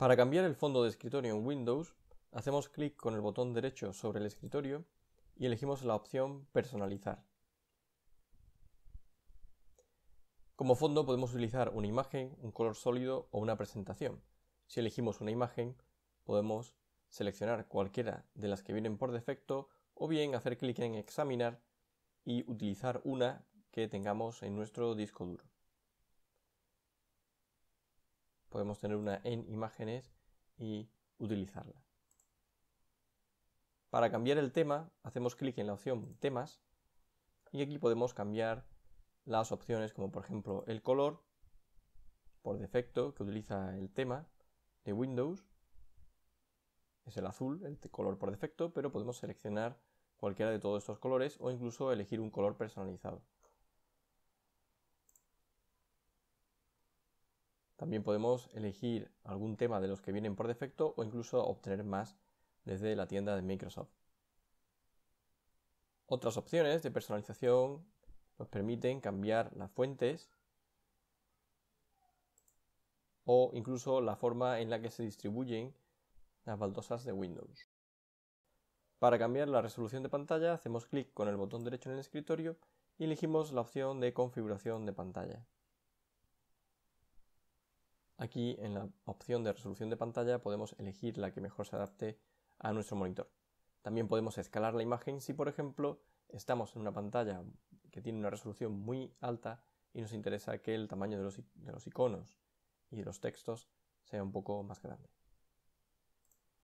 Para cambiar el fondo de escritorio en Windows, hacemos clic con el botón derecho sobre el escritorio y elegimos la opción Personalizar. Como fondo podemos utilizar una imagen, un color sólido o una presentación. Si elegimos una imagen, podemos seleccionar cualquiera de las que vienen por defecto o bien hacer clic en Examinar y utilizar una que tengamos en nuestro disco duro podemos tener una en imágenes y utilizarla. Para cambiar el tema, hacemos clic en la opción temas y aquí podemos cambiar las opciones como por ejemplo el color por defecto que utiliza el tema de Windows. Es el azul, el color por defecto, pero podemos seleccionar cualquiera de todos estos colores o incluso elegir un color personalizado. También podemos elegir algún tema de los que vienen por defecto o incluso obtener más desde la tienda de Microsoft. Otras opciones de personalización nos permiten cambiar las fuentes o incluso la forma en la que se distribuyen las baldosas de Windows. Para cambiar la resolución de pantalla hacemos clic con el botón derecho en el escritorio y elegimos la opción de configuración de pantalla. Aquí en la opción de resolución de pantalla podemos elegir la que mejor se adapte a nuestro monitor. También podemos escalar la imagen si por ejemplo estamos en una pantalla que tiene una resolución muy alta y nos interesa que el tamaño de los, iconos y de los textos sea un poco más grande.